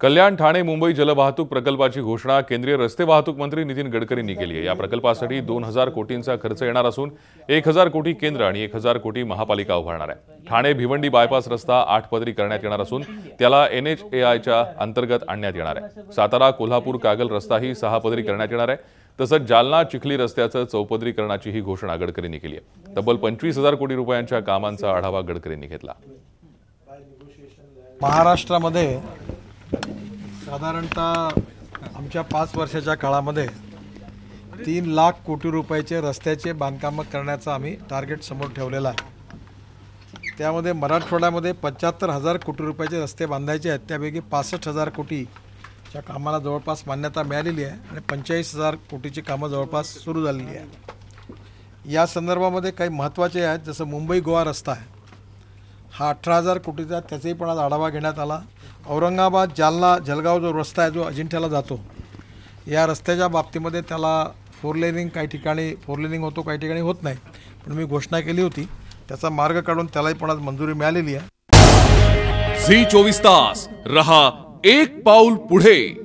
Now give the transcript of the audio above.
कल्याण ठाणे मुंबई जलवाहतूक प्रकल्पाची घोषणा केंद्रीय रस्ते वाहतूक मंत्री नितीन गडकरींनी केली आहे या प्रकल्पासाठी दोन हजार कोटींचा खर्च येणार असून एक हजार कोटी केंद्र आणि एक हजार कोटी महापालिका उभारणार आहे ठाणे भिवंडी बायपास रस्ता आठ पदरी करण्यात येणार असून त्याला एन अंतर्गत आणण्यात येणार आहे सातारा कोल्हापूर कागल रस्ताही सहा पदरी करण्यात येणार आहे तसंच जालना चिखली रस्त्याचं चौपदरीकरणाची ही घोषणा गडकरींनी केली आहे तब्बल पंचवीस हजार कोटी रुपयांच्या कामांचा आढावा गडकरींनी घेतला महाराष्ट्रामध्ये साधारणत आमच्या पाच वर्षाच्या काळामध्ये तीन लाख कोटी रुपयाचे रस्त्याचे बांधकामं करण्याचं आम्ही टार्गेट समोर ठेवलेलं आहे त्यामध्ये मराठवाड्यामध्ये पंच्याहत्तर हजार कोटी रुपयाचे रस्ते बांधायचे आहेत त्यापैकी पासष्ट हजार कोटीच्या कामाला जवळपास मान्यता मिळालेली आहे आणि पंचेचाळीस हजार कोटीची कामं जवळपास सुरू झालेली आहे या संदर्भामध्ये काही महत्त्वाचे आहेत जसं मुंबई गोवा रस्ता आहे हा अठरा हजार कोटीचा त्याचाही पण आज आढावा घेण्यात आला औरंगाबाद जालना जलगाव जो रस्ता आहे जो अजिंठ्याला जातो या रस्त्याच्या बाबतीमध्ये त्याला फोर लेनिंग काही ठिकाणी फोर लेनिंग होतो काही ठिकाणी होत नाही पण मी घोषणा केली होती त्याचा मार्ग काढून त्यालाही पण आज मंजुरी मिळालेली आहे झी चोवीस तास रहा एक पाऊल पुढे